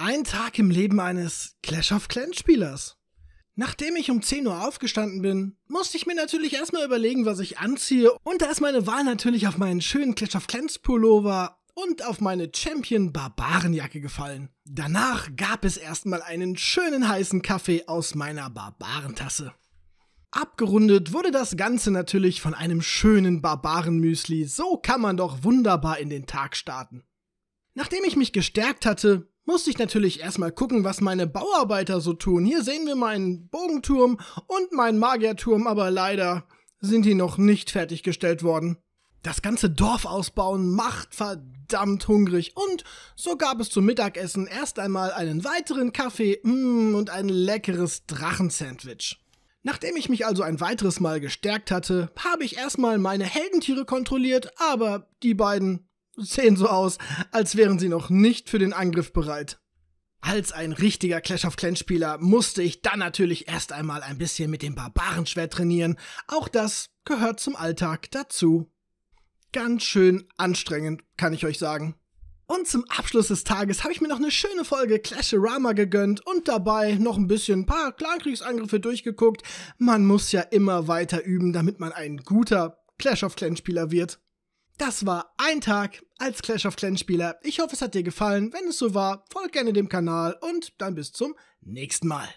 Ein Tag im Leben eines Clash of Clans Spielers. Nachdem ich um 10 Uhr aufgestanden bin, musste ich mir natürlich erstmal überlegen, was ich anziehe. Und da ist meine Wahl natürlich auf meinen schönen Clash of Clans Pullover und auf meine Champion Barbarenjacke gefallen. Danach gab es erstmal einen schönen heißen Kaffee aus meiner Barbarentasse. Abgerundet wurde das Ganze natürlich von einem schönen Barbarenmüsli. So kann man doch wunderbar in den Tag starten. Nachdem ich mich gestärkt hatte, musste ich natürlich erstmal gucken, was meine Bauarbeiter so tun. Hier sehen wir meinen Bogenturm und meinen Magierturm, aber leider sind die noch nicht fertiggestellt worden. Das ganze Dorf ausbauen macht verdammt hungrig und so gab es zum Mittagessen erst einmal einen weiteren Kaffee mm, und ein leckeres Drachensandwich. Nachdem ich mich also ein weiteres Mal gestärkt hatte, habe ich erstmal meine Heldentiere kontrolliert, aber die beiden sehen so aus, als wären sie noch nicht für den Angriff bereit. Als ein richtiger Clash of Clans Spieler musste ich dann natürlich erst einmal ein bisschen mit dem Barbarenschwert trainieren. Auch das gehört zum Alltag dazu. Ganz schön anstrengend, kann ich euch sagen. Und zum Abschluss des Tages habe ich mir noch eine schöne Folge Clash Rama gegönnt und dabei noch ein bisschen ein paar Klankriegsangriffe durchgeguckt. Man muss ja immer weiter üben, damit man ein guter Clash of Clans Spieler wird. Das war ein Tag als Clash of Clans Spieler. Ich hoffe, es hat dir gefallen. Wenn es so war, folg gerne dem Kanal und dann bis zum nächsten Mal.